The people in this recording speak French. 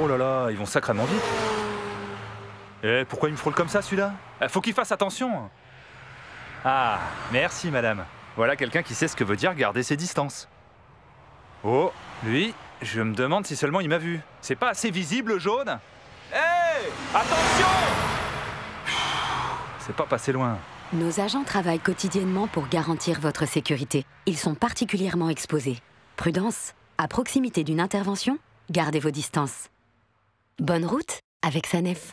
Oh là là, ils vont sacrément vite. Eh, pourquoi il me frôle comme ça celui-là ah, Faut qu'il fasse attention Ah, merci madame. Voilà quelqu'un qui sait ce que veut dire garder ses distances. Oh, lui, je me demande si seulement il m'a vu. C'est pas assez visible jaune Eh, Attention C'est pas passé loin. Nos agents travaillent quotidiennement pour garantir votre sécurité. Ils sont particulièrement exposés. Prudence, à proximité d'une intervention, gardez vos distances. Bonne route avec Sanef.